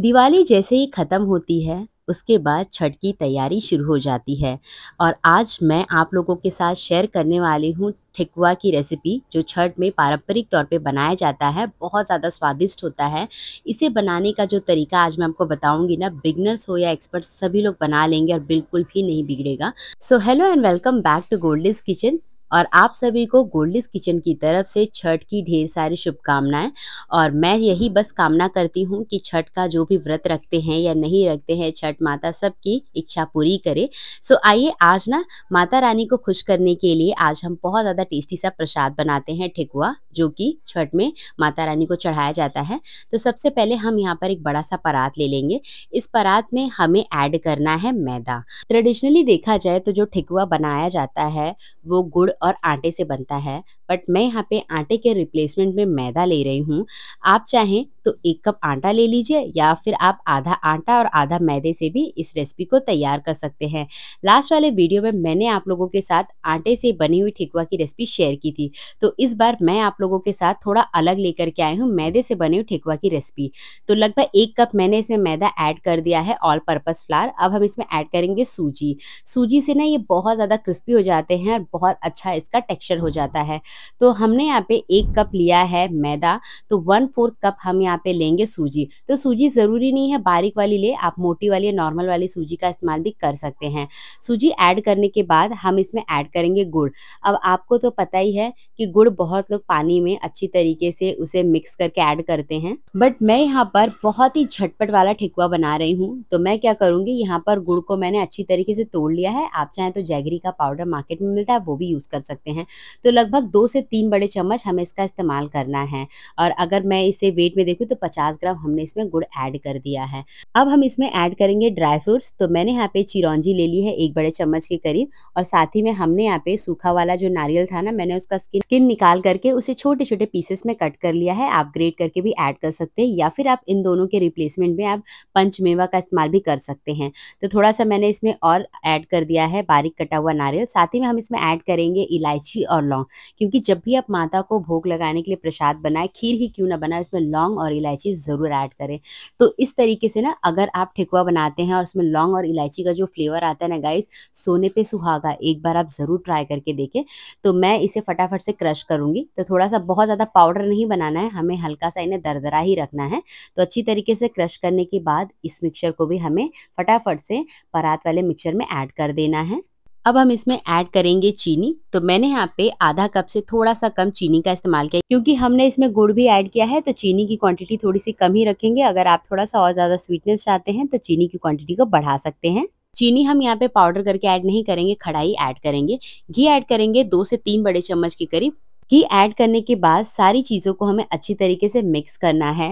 दिवाली जैसे ही ख़त्म होती है उसके बाद छठ की तैयारी शुरू हो जाती है और आज मैं आप लोगों के साथ शेयर करने वाली हूँ ठेकुआ की रेसिपी जो छठ में पारंपरिक तौर पे बनाया जाता है बहुत ज़्यादा स्वादिष्ट होता है इसे बनाने का जो तरीका आज मैं आपको बताऊंगी ना बिगनर्स हो या एक्सपर्ट सभी लोग बना लेंगे और बिल्कुल भी नहीं बिगड़ेगा so hello and welcome back to Goldie's kitchen और आप सभी को गोल्डिस किचन की तरफ से छठ की ढेर सारी शुभकामनाएं और मैं यही बस कामना करती हूँ कि छठ का जो भी व्रत रखते हैं या नहीं रखते हैं छठ माता सबकी इच्छा पूरी करे सो आइए आज ना माता रानी को खुश करने के लिए आज हम बहुत ज़्यादा टेस्टी सा प्रसाद बनाते हैं ठेकुआ जो कि छठ में माता रानी को चढ़ाया जाता है तो सबसे पहले हम यहाँ पर एक बड़ा सा परात ले लेंगे इस परात में हमें ऐड करना है मैदा ट्रेडिशनली देखा जाए तो जो ठेकुआ बनाया जाता है वो गुड़ और आटे से बनता है बट मैं यहाँ पे आटे के रिप्लेसमेंट में मैदा ले रही हूँ आप चाहें तो एक कप आटा ले लीजिए या फिर आप आधा आटा और आधा मैदे से भी इस रेसिपी को तैयार कर सकते हैं लास्ट वाले वीडियो में मैंने आप लोगों के साथ आटे से बनी हुई ठिकुआ की रेसिपी शेयर की थी तो इस बार मैं आप लोगों के साथ थोड़ा अलग लेकर के आई हूँ मैदे से बनी हुई ठिकुआ की रेसिपी तो लगभग एक कप मैंने इसमें मैदा ऐड कर दिया है ऑल पर्पज़ फ्लार अब हम इसमें ऐड करेंगे सूजी सूजी से ना ये बहुत ज़्यादा क्रिस्पी हो जाते हैं और बहुत अच्छा अच्छा इसका टेक्सचर हो जाता है तो हमने यहाँ पे एक कप लिया है मैदा तो वन फोर्थ कप हम यहाँ पे लेंगे सूजी तो सूजी ज़रूरी नहीं है बारीक वाली ले आप मोटी वाली नॉर्मल वाली सूजी का इस्तेमाल भी कर सकते हैं सूजी ऐड करने के बाद हम इसमें ऐड करेंगे गुड़ अब आपको तो पता ही है कि गुड़ बहुत लोग पानी में अच्छी तरीके से उसे मिक्स करके ऐड करते हैं बट मैं यहाँ पर बहुत ही झटपट वाला ठेकुआ बना रही हूँ तो मैं क्या करूँगी यहाँ पर गुड़ को मैंने अच्छी तरीके से तोड़ लिया है आप चाहें तो जैगरी का पाउडर मार्केट में मिलता है वो भी यूज़ कर कर सकते हैं तो लगभग दो से तीन बड़े चम्मच हमें इसका इस्तेमाल करना है और अगर मैं इसे वेट में देखूँ तो पचास ग्राम हमने इसमें गुड़ ऐड कर दिया है अब हम इसमें ऐड करेंगे ड्राई फ्रूट्स तो मैंने यहाँ पे चिरौंजी ले ली है एक बड़े चम्मच के करीब और साथ ही में हमने यहाँ पे सूखा वाला जो नारियल था ना मैंने उसका स्किन स्किन निकाल करके उसे छोटे छोटे पीसेस में कट कर लिया है आप ग्रेट करके भी ऐड कर सकते हैं या फिर आप इन दोनों के रिप्लेसमेंट में आप पंचमेवा का इस्तेमाल भी कर सकते हैं तो थोड़ा सा मैंने इसमें और ऐड कर दिया है बारीक कटा हुआ नारियल साथ ही में हम इसमें ऐड करेंगे इलायची और लौंग क्योंकि जब भी आप माता को भोग लगाने के लिए प्रसाद बनाए खीर ही क्यों ना बनाए उसमें लौंग और इलायची ज़रूर ऐड करें तो इस तरीके से ना अगर आप ठेकुआ बनाते हैं और उसमें लौंग और इलायची का जो फ्लेवर आता है ना गाइस सोने पर सुहागा एक बार आप ज़रूर ट्राई करके देखें तो मैं इसे फटाफट से क्रश करूँगी तो थोड़ा सा बहुत ज़्यादा पाउडर नहीं बनाना है हमें हल्का सा इन्हें दरदरा ही रखना है तो अच्छी तरीके से क्रश करने के बाद इस मिक्सचर को भी हमें फटाफट से परात वाले मिक्सचर में ऐड कर देना है अब हम इसमें ऐड करेंगे चीनी तो मैंने यहाँ पे आधा कप से थोड़ा सा कम चीनी का इस्तेमाल किया क्योंकि हमने इसमें गुड़ भी ऐड किया है तो चीनी की क्वांटिटी थोड़ी सी कम ही रखेंगे अगर आप थोड़ा सा और ज़्यादा स्वीटनेस चाहते हैं तो चीनी की क्वांटिटी को बढ़ा सकते हैं चीनी हम यहाँ पे पाउडर करके ऐड नहीं करेंगे खड़ाई ऐड करेंगे घी ऐड करेंगे दो से तीन बड़े चम्मच के करीब घी ऐड करने के बाद सारी चीज़ों को हमें अच्छी तरीके से मिक्स करना है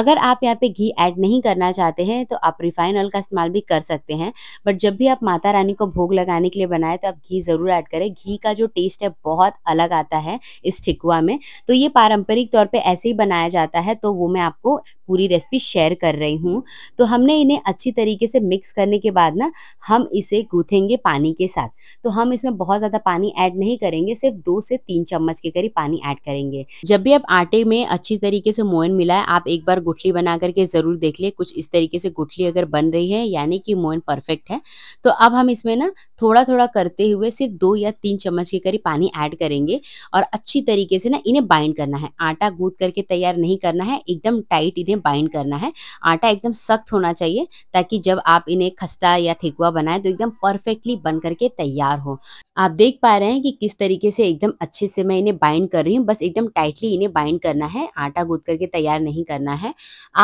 अगर आप यहाँ पे घी ऐड नहीं करना चाहते हैं तो आप रिफाइन ऑयल का इस्तेमाल भी कर सकते हैं बट जब भी आप माता रानी को भोग लगाने के लिए बनाएं तो आप घी ज़रूर ऐड करें घी का जो टेस्ट है बहुत अलग आता है इस ठिकुआ में तो ये पारंपरिक तौर पर ऐसे ही बनाया जाता है तो वो मैं आपको पूरी रेसिपी शेयर कर रही हूँ तो हमने इन्हें अच्छी तरीके से मिक्स करने के बाद ना हम इसे गूँथेंगे पानी के साथ तो हम इसमें बहुत ज़्यादा पानी ऐड नहीं करेंगे सिर्फ दो से तीन चम्मच के करीब पानी ऐड करेंगे जब भी आप आटे में अच्छी तरीके से मोयन मिलाए आप एक बार गुठली बना करके ज़रूर देख ले कुछ इस तरीके से गुठली अगर बन रही है यानी कि मोयन परफेक्ट है तो अब हम इसमें ना थोड़ा थोड़ा करते हुए सिर्फ दो या तीन चम्मच के करीब पानी ऐड करेंगे और अच्छी तरीके से ना इन्हें बाइंड करना है आटा गूद करके तैयार नहीं करना है एकदम टाइट इन्हें बाइंड करना है आटा एकदम सख्त होना चाहिए ताकि जब आप इन्हें खस्ता या ठेकुआ बनाए तो एकदम परफेक्टली बन करके तैयार हो आप देख पा रहे हैं कि किस तरीके से एकदम अच्छे से मैं इन्हें बाइंड कर रही हूँ बस एकदम टाइटली इन्हें बाइंड करना है आटा गूंद करके तैयार नहीं करना है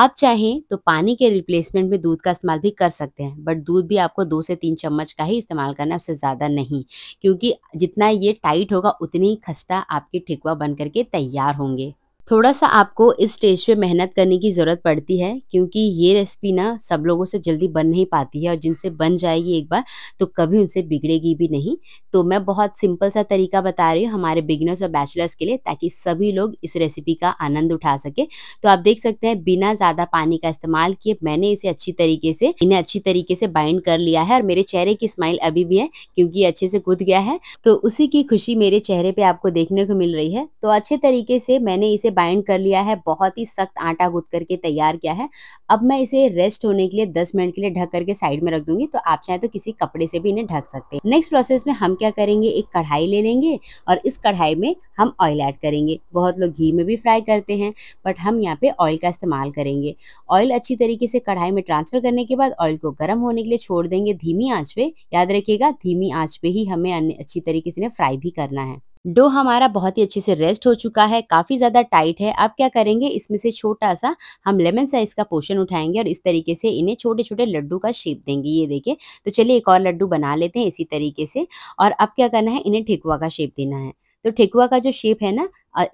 आप चाहें तो पानी के रिप्लेसमेंट में दूध का इस्तेमाल भी कर सकते हैं बट दूध भी आपको दो से तीन चम्मच का ही इस्तेमाल करना है उससे ज़्यादा नहीं क्योंकि जितना ये टाइट होगा उतनी ही खस्ता आपके ठिकुआ बन करके तैयार होंगे थोड़ा सा आपको इस स्टेज पे मेहनत करने की ज़रूरत पड़ती है क्योंकि ये रेसिपी ना सब लोगों से जल्दी बन नहीं पाती है और जिनसे बन जाएगी एक बार तो कभी उनसे बिगड़ेगी भी नहीं तो मैं बहुत सिंपल सा तरीका बता रही हूँ हमारे बिगनर्स और बैचलर्स के लिए ताकि सभी लोग इस रेसिपी का आनंद उठा सके तो आप देख सकते हैं बिना ज़्यादा पानी का इस्तेमाल किए मैंने इसे अच्छी तरीके से इन्हें अच्छी तरीके से बाइंड कर लिया है और मेरे चेहरे की स्माइल अभी भी है क्योंकि अच्छे से कूद गया है तो उसी की खुशी मेरे चेहरे पर आपको देखने को मिल रही है तो अच्छे तरीके से मैंने इसे बाइंड कर लिया है बहुत ही सख्त आटा गूंथ करके तैयार किया है अब मैं इसे रेस्ट होने के लिए दस मिनट के लिए ढक करके साइड में रख दूंगी तो आप चाहे तो किसी कपड़े से भी इन्हें ढक सकते हैं नेक्स्ट प्रोसेस में हम क्या करेंगे एक कढ़ाई ले लेंगे और इस कढ़ाई में हम ऑयल ऐड करेंगे बहुत लोग घी में भी फ्राई करते हैं बट हम यहाँ पे ऑयल का इस्तेमाल करेंगे ऑयल अच्छी तरीके से कढ़ाई में ट्रांसफर करने के बाद ऑयल को गर्म होने के लिए छोड़ देंगे धीमी आँच पे याद रखिएगा धीमी आँच पे ही हमें अच्छी तरीके से फ्राई भी करना है डो हमारा बहुत ही अच्छे से रेस्ट हो चुका है काफ़ी ज़्यादा टाइट है अब क्या करेंगे इसमें से छोटा सा हम लेमन साइज़ का पोर्शन उठाएंगे और इस तरीके से इन्हें छोटे छोटे लड्डू का शेप देंगे ये देखिए तो चलिए एक और लड्डू बना लेते हैं इसी तरीके से और अब क्या करना है इन्हें ठेकुआ का शेप देना है तो ठेकुआ का जो शेप है ना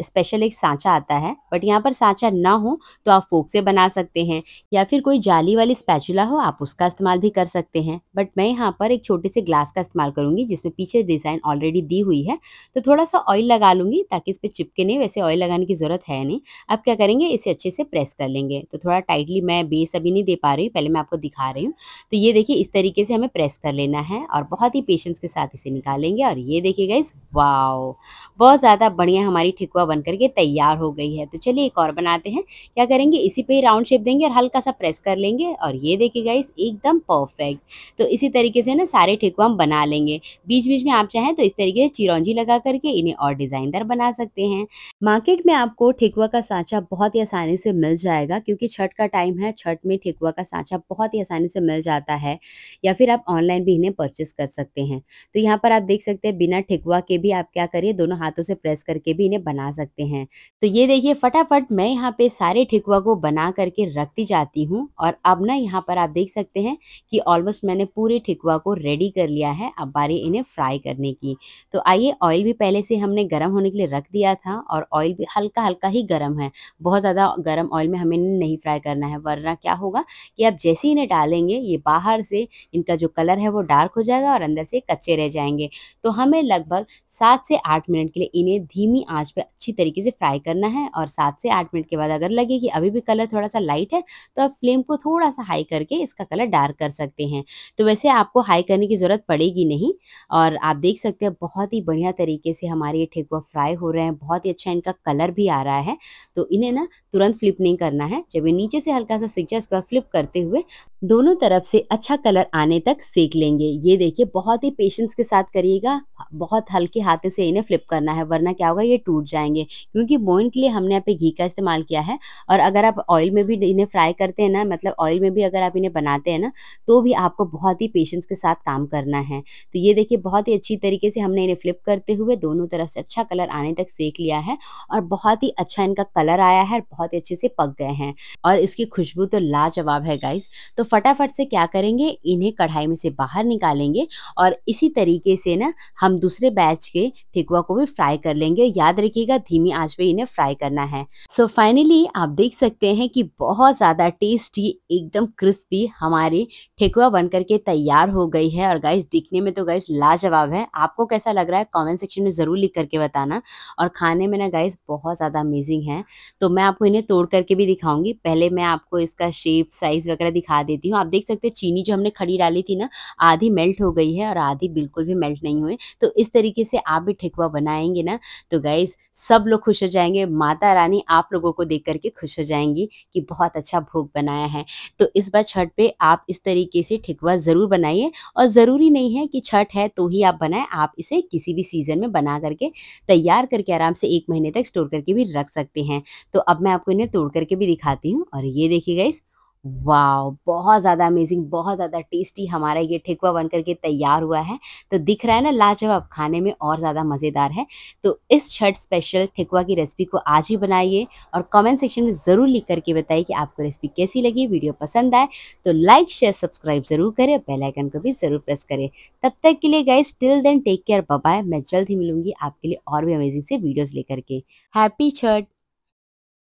स्पेशल एक सांचा आता है बट यहाँ पर सांचा ना हो तो आप फोक से बना सकते हैं या फिर कोई जाली वाली स्पैचुला हो आप उसका इस्तेमाल भी कर सकते हैं बट मैं यहाँ पर एक छोटे से ग्लास का इस्तेमाल करूँगी जिसमें पीछे डिज़ाइन ऑलरेडी दी हुई है तो थोड़ा सा ऑयल लगा लूँगी ताकि इस पर चिपके नहीं वैसे ऑयल लगाने की ज़रूरत है नहीं आप क्या करेंगे इसे अच्छे से प्रेस कर लेंगे तो थोड़ा टाइटली मैं बेस अभी नहीं दे पा रही हूँ पहले मैं आपको दिखा रही हूँ तो ये देखिए इस तरीके से हमें प्रेस कर लेना है और बहुत ही पेशेंस के साथ इसे निकालेंगे और ये देखिए इस वाओ बहुत ज़्यादा बढ़िया हमारी ठिक ठेकुआ बन करके तैयार हो गई है तो चलिए एक और बनाते हैं क्या करेंगे इसी पे राउंड शेप देंगे और हल्का सा प्रेस कर लेंगे और ये देखिए गाइस एकदम परफेक्ट तो इसी तरीके से ना सारे ठेकुआ हम बना लेंगे बीच बीच में आप चाहें तो इस तरीके से चिरौंजी लगा करके इन्हें और डिज़ाइनदार बना सकते हैं मार्केट में आपको ठेकुआ का सांचा बहुत ही आसानी से मिल जाएगा क्योंकि छठ का टाइम है छठ में ठेकुआ का सांचा बहुत ही आसानी से मिल जाता है या फिर आप ऑनलाइन भी इन्हें परचेस कर सकते हैं तो यहाँ पर आप देख सकते हैं बिना ठेकुआ के भी आप क्या करिए दोनों हाथों से प्रेस करके भी इन्हें बना सकते हैं तो ये देखिए फटाफट मैं यहाँ पे सारे ठिकुआ को बना करके रखती जाती हूँ और अब ना यहाँ पर आप देख सकते हैं कि ऑलमोस्ट मैंने पूरे ठिकुआ को रेडी कर लिया है अब बारी इन्हें फ्राई करने की तो आइए ऑयल भी पहले से हमने गर्म होने के लिए रख दिया था और ऑयल भी हल्का हल्का ही गर्म है बहुत ज़्यादा गर्म ऑयल में हमें नहीं फ्राई करना है वरना क्या होगा कि आप जैसे ही इन्हें डालेंगे ये बाहर से इनका जो कलर है वो डार्क हो जाएगा और अंदर से कच्चे रह जाएंगे तो हमें लगभग सात से आठ मिनट के लिए इन्हें धीमी आंच पर अच्छी तरीके से फ्राई करना है और सात से आठ मिनट के बाद अगर लगे कि अभी भी कलर थोड़ा सा लाइट है तो आप फ्लेम को थोड़ा सा हाई करके इसका कलर डार्क कर सकते हैं तो वैसे आपको हाई करने की ज़रूरत पड़ेगी नहीं और आप देख सकते हैं बहुत ही बढ़िया तरीके से हमारे ये ठेकुआ फ्राई हो रहे हैं बहुत ही अच्छा इनका कलर भी आ रहा है तो इन्हें ना तुरंत फ्लिप नहीं करना है जब ये नीचे से हल्का सा सीख जाए उसके फ्लिप करते हुए दोनों तरफ से अच्छा कलर आने तक सेक लेंगे ये देखिए बहुत ही पेशेंस के साथ करिएगा बहुत हल्के हाथों से इन्हें फ्लिप करना है वरना क्या होगा ये टूट जाए जाएंगे क्योंकि बोइन के लिए हमने यहाँ पे घी का इस्तेमाल किया है और अगर आप ऑयल में भी इन्हें फ्राई करते हैं ना मतलब ऑयल में भी अगर आप इन्हें बनाते हैं ना तो भी आपको बहुत ही पेशेंस के साथ काम करना है तो ये देखिए बहुत ही अच्छी तरीके से हमने इन्हें फ्लिप करते हुए दोनों तरफ से अच्छा कलर आने तक सेक लिया है और बहुत ही अच्छा इनका कलर आया है बहुत अच्छे से पक गए हैं और इसकी खुशबू तो लाजवाब है गाइस तो फटाफट से क्या करेंगे इन्हें कढ़ाई में से बाहर निकालेंगे और इसी तरीके से ना हम दूसरे बैच के ठेकुआ को भी फ्राई कर लेंगे याद रखिए रखिएगा धीमी आंच पे इन्हें फ्राई करना है सो so फाइनली आप देख सकते हैं कि बहुत ज़्यादा टेस्टी एकदम क्रिस्पी हमारी ठेकुआ बन करके तैयार हो गई है और गाइस दिखने में तो गाइस लाजवाब है आपको कैसा लग रहा है कॉमेंट सेक्शन में ज़रूर लिख करके बताना और खाने में ना गाइस बहुत ज़्यादा अमेजिंग है तो मैं आपको इन्हें तोड़ करके भी दिखाऊंगी पहले मैं आपको इसका शेप साइज़ वगैरह दिखा देती हूँ आप देख सकते हैं चीनी जो हमने खड़ी डाली थी ना आधी मेल्ट हो गई है और आधी बिल्कुल भी मेल्ट नहीं हुई तो इस तरीके से आप भी ठेकुआ बनाएंगे ना तो गाइस सब लोग खुश हो जाएंगे माता रानी आप लोगों को देख करके खुश हो जाएंगी कि बहुत अच्छा भोग बनाया है तो इस बार छठ पे आप इस तरीके से ठिकवा ज़रूर बनाइए और ज़रूरी नहीं है कि छठ है तो ही आप बनाएं आप इसे किसी भी सीज़न में बना करके तैयार करके आराम से एक महीने तक स्टोर करके भी रख सकते हैं तो अब मैं आपको इन्हें तोड़ करके भी दिखाती हूँ और ये देखिए इस वाह बहुत ज़्यादा अमेजिंग बहुत ज़्यादा टेस्टी हमारा ये ठेकुआ बन करके तैयार हुआ है तो दिख रहा है ना लाजवाब खाने में और ज़्यादा मज़ेदार है तो इस छठ स्पेशल ठेकुआ की रेसिपी को आज ही बनाइए और कमेंट सेक्शन में ज़रूर लिख करके बताइए कि आपको रेसिपी कैसी लगी वीडियो पसंद आए तो लाइक शेयर सब्सक्राइब ज़रूर करें बेल को भी ज़रूर प्रेस करें तब तक के लिए guys till then take care bye मैं जल्द ही मिलूंगी आपके लिए और भी अमेजिंग से वीडियोज़ लेकर के हैप्पी छठ